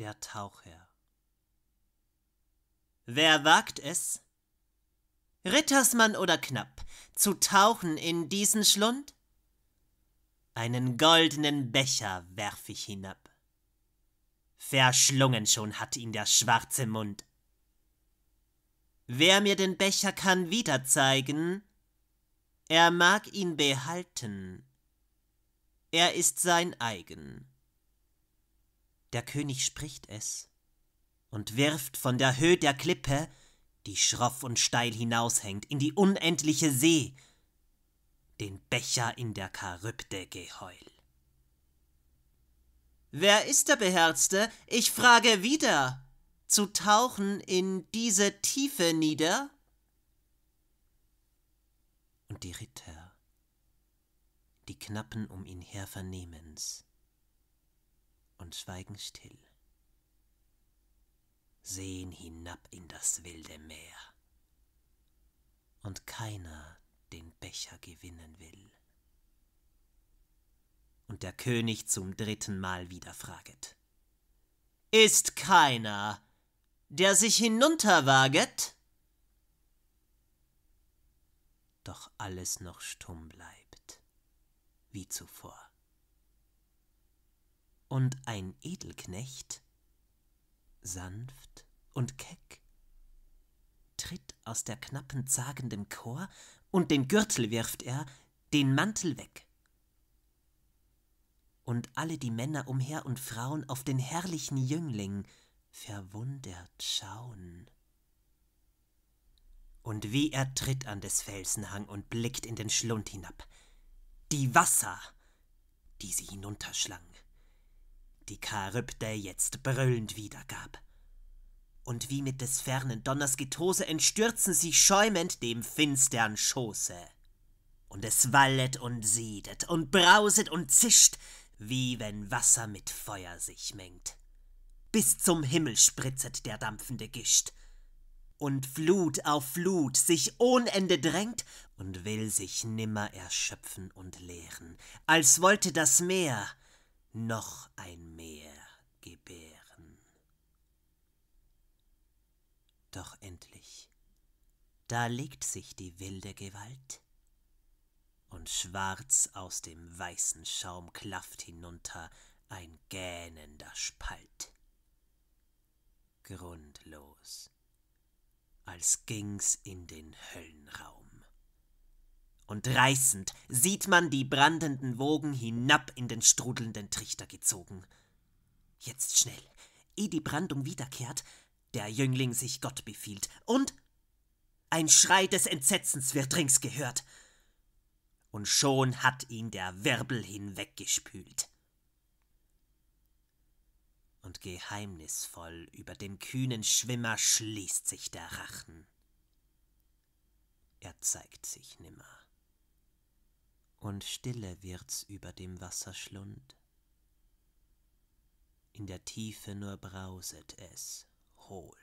der Taucher. Wer wagt es? Rittersmann oder Knapp, zu tauchen in diesen Schlund? Einen goldenen Becher werf ich hinab. Verschlungen schon hat ihn der schwarze Mund. Wer mir den Becher kann wieder zeigen, er mag ihn behalten, er ist sein eigen. Der König spricht es und wirft von der Höhe der Klippe, die schroff und steil hinaushängt, in die unendliche See, den Becher in der Charybde Geheul. Wer ist der Beherzte? Ich frage wieder. Zu tauchen in diese Tiefe nieder? Und die Ritter, die Knappen um ihn her vernehmen's, und schweigen still. Sehen hinab in das wilde Meer, und keiner den Becher gewinnen will. Und der König zum dritten Mal wieder fraget, Ist keiner, der sich hinunterwaget? Doch alles noch stumm bleibt, wie zuvor und ein Edelknecht, sanft und keck, tritt aus der knappen zagenden Chor, und den Gürtel wirft er, den Mantel weg. Und alle die Männer umher und Frauen auf den herrlichen Jüngling verwundert schauen. Und wie er tritt an des Felsenhang und blickt in den Schlund hinab, die Wasser, die sie hinunterschlang, die Charybde jetzt brüllend wiedergab. Und wie mit des fernen Donners Getose entstürzen sie schäumend dem finstern Schoße. Und es wallet und siedet und brauset und zischt, wie wenn Wasser mit Feuer sich mengt. Bis zum Himmel spritzet der dampfende Gischt. Und Flut auf Flut sich ohn Ende drängt und will sich nimmer erschöpfen und leeren, als wollte das Meer noch ein Meer gebären. Doch endlich, da legt sich die wilde Gewalt, und schwarz aus dem weißen Schaum klafft hinunter ein gähnender Spalt. Grundlos, als ging's in den Höllenraum und reißend sieht man die brandenden Wogen hinab in den strudelnden Trichter gezogen. Jetzt schnell, eh die Brandung wiederkehrt, der Jüngling sich Gott befiehlt und ein Schrei des Entsetzens wird rings gehört. Und schon hat ihn der Wirbel hinweggespült. Und geheimnisvoll über dem kühnen Schwimmer schließt sich der Rachen. Er zeigt sich nimmer und stille wird's über dem Wasserschlund. In der Tiefe nur brauset es hohl.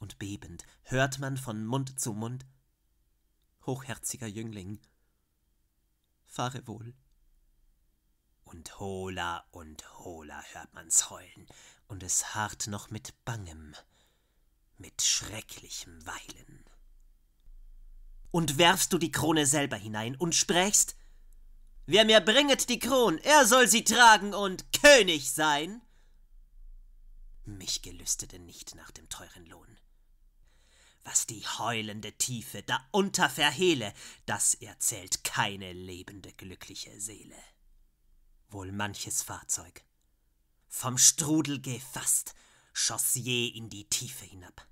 Und bebend hört man von Mund zu Mund, hochherziger Jüngling, fahre wohl. Und hohler und hohler hört man's heulen, und es harrt noch mit bangem, mit schrecklichem Weilen und werfst du die Krone selber hinein und sprächst, Wer mir bringet die Kron, er soll sie tragen und König sein. Mich gelüstete nicht nach dem teuren Lohn. Was die heulende Tiefe da unter verhehle, das erzählt keine lebende glückliche Seele. Wohl manches Fahrzeug, vom Strudel gefasst, schoss je in die Tiefe hinab.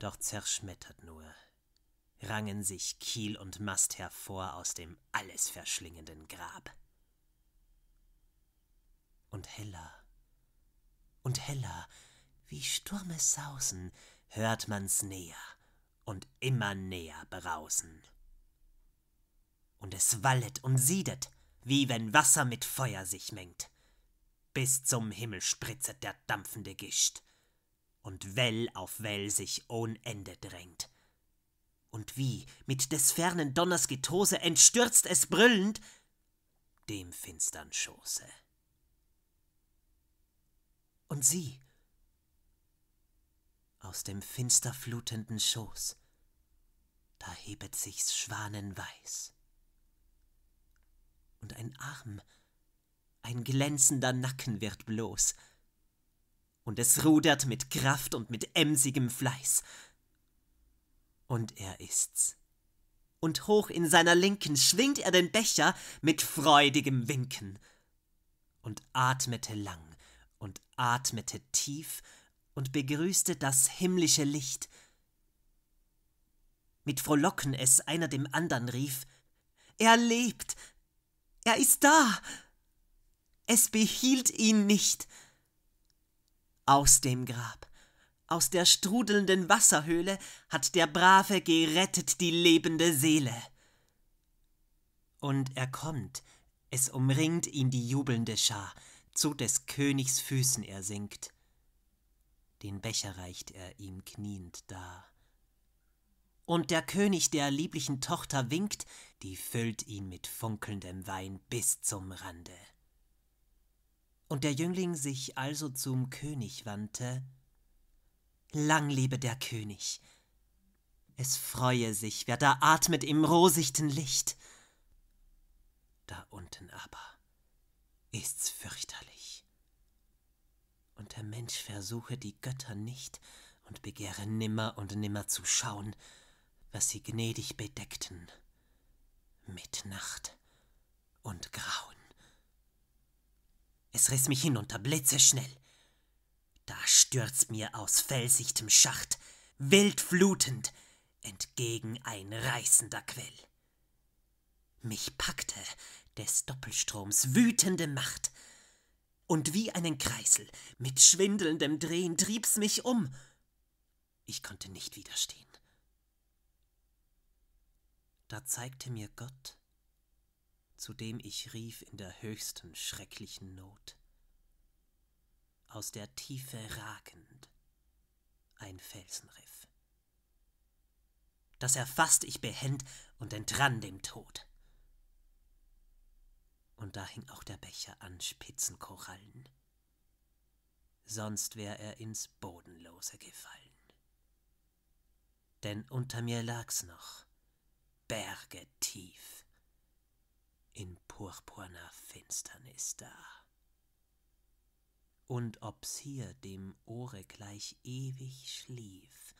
Doch zerschmettert nur rangen sich Kiel und Mast hervor aus dem alles verschlingenden Grab. Und heller und heller, wie Stürme sausen, hört man's näher und immer näher brausen. Und es wallet und siedet, wie wenn Wasser mit Feuer sich mengt. Bis zum Himmel spritzet der dampfende Gischt, und Well auf Well sich ohn Ende drängt und wie, mit des fernen Donners Getose, entstürzt es brüllend dem finstern Schoße. Und sie, aus dem finster flutenden Schoß, da hebet sich's schwanenweiß. Und ein Arm, ein glänzender Nacken wird bloß, und es rudert mit Kraft und mit emsigem Fleiß, und er ist's. Und hoch in seiner Linken schwingt er den Becher mit freudigem Winken. Und atmete lang und atmete tief und begrüßte das himmlische Licht. Mit Frohlocken es einer dem andern rief: Er lebt! Er ist da! Es behielt ihn nicht! Aus dem Grab aus der strudelnden Wasserhöhle hat der Brave gerettet die lebende Seele. Und er kommt, es umringt ihn die jubelnde Schar, zu des Königs Füßen er sinkt. Den Becher reicht er ihm kniend dar. Und der König der lieblichen Tochter winkt, die füllt ihn mit funkelndem Wein bis zum Rande. Und der Jüngling sich also zum König wandte, Lang lebe der König. Es freue sich, wer da atmet im rosichten Licht. Da unten aber ist's fürchterlich. Und der Mensch versuche die Götter nicht und begehre nimmer und nimmer zu schauen, was sie gnädig bedeckten mit Nacht und Grauen. Es riss mich hinunter, blitzeschnell. Da stürzt mir aus felsichtem Schacht, wildflutend, entgegen ein reißender Quell. Mich packte des Doppelstroms wütende Macht, und wie einen Kreisel mit schwindelndem Drehen trieb's mich um. Ich konnte nicht widerstehen. Da zeigte mir Gott, zu dem ich rief in der höchsten schrecklichen Not aus der Tiefe ragend, ein Felsenriff. Das erfasste ich behend und entrann dem Tod. Und da hing auch der Becher an spitzen Korallen. Sonst wär er ins Bodenlose gefallen. Denn unter mir lag's noch, bergetief, in purpurner Finsternis da und ob's hier dem Ohre gleich ewig schlief,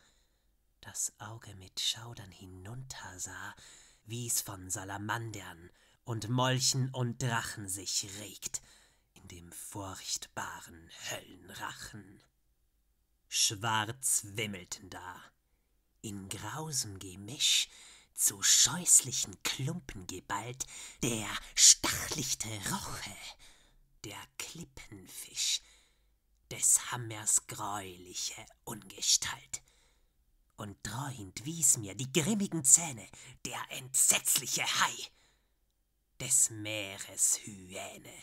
das Auge mit Schaudern hinunter sah, wie's von Salamandern und Molchen und Drachen sich regt, in dem furchtbaren Höllenrachen. Schwarz wimmelten da, in grausem Gemisch, zu scheußlichen Klumpen geballt, der stachlichte Roche, der Klippenfisch, des Hammers greuliche Ungestalt. Und dreuend wies mir die grimmigen Zähne der entsetzliche Hai des Meeres Hyäne.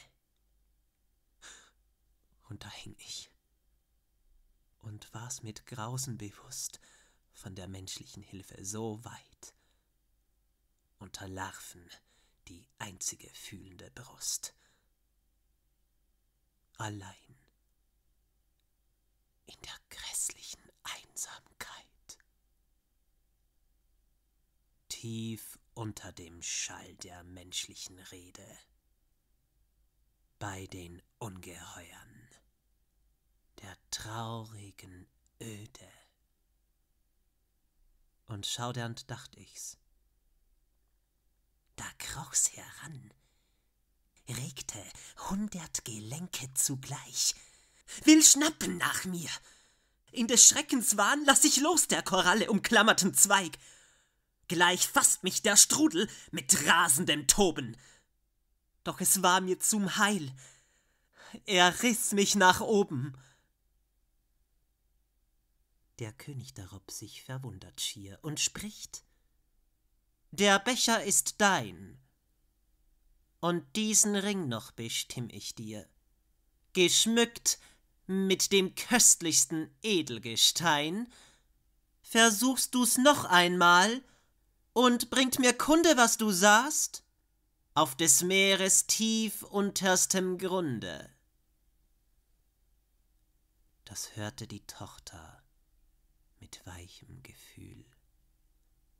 Und da hing ich und war's mit Grausen bewusst von der menschlichen Hilfe so weit. Unter Larven die einzige fühlende Brust. Allein tief unter dem Schall der menschlichen Rede, bei den Ungeheuern, der traurigen Öde. Und schaudernd dacht ich's. Da kroch's heran, regte hundert Gelenke zugleich, will schnappen nach mir. In des Schreckens Wahn lass ich los der Koralle umklammerten Zweig Gleich fasst mich der Strudel mit rasendem Toben. Doch es war mir zum Heil. Er riss mich nach oben. Der König darob sich verwundert schier und spricht: Der Becher ist dein, und diesen Ring noch bestimm ich dir, geschmückt mit dem köstlichsten Edelgestein. Versuchst du's noch einmal, und bringt mir Kunde, was du sahst, auf des Meeres tief unterstem Grunde. Das hörte die Tochter mit weichem Gefühl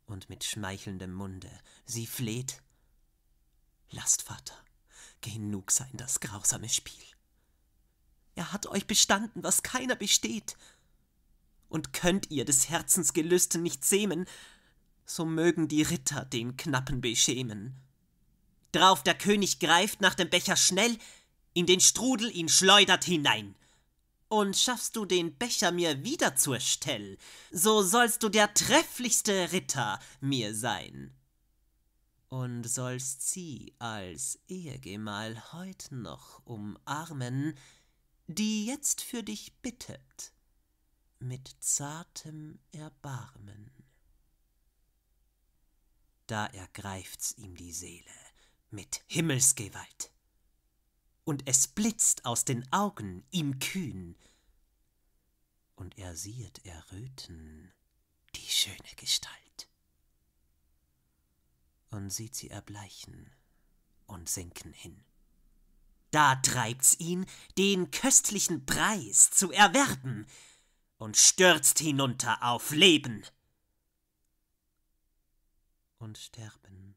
und mit schmeichelndem Munde. Sie fleht: Lasst, Vater, genug sein das grausame Spiel. Er hat euch bestanden, was keiner besteht. Und könnt ihr des Herzens Gelüsten nicht zähmen, so mögen die Ritter den Knappen beschämen. Drauf der König greift nach dem Becher schnell, in den Strudel ihn schleudert hinein. Und schaffst du den Becher mir wieder zur Stell, so sollst du der trefflichste Ritter mir sein. Und sollst sie als Ehegemahl heut noch umarmen, die jetzt für dich bittet, mit zartem Erbarmen da ergreift's ihm die Seele mit Himmelsgewalt. Und es blitzt aus den Augen ihm kühn, und er sieht erröten die schöne Gestalt. Und sieht sie erbleichen und sinken hin. Da treibt's ihn, den köstlichen Preis zu erwerben, und stürzt hinunter auf Leben und sterben.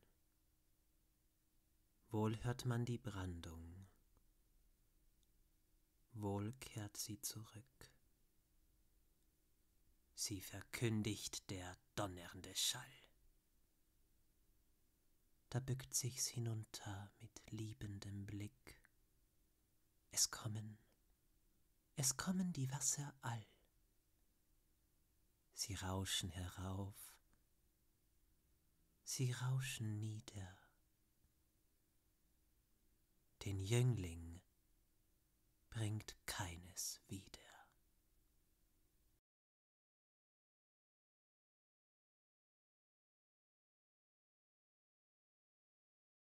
Wohl hört man die Brandung, wohl kehrt sie zurück. Sie verkündigt der donnernde Schall. Da bückt sich's hinunter mit liebendem Blick. Es kommen, es kommen die Wasser all. Sie rauschen herauf, sie rauschen nieder. Den Jüngling bringt keines wieder.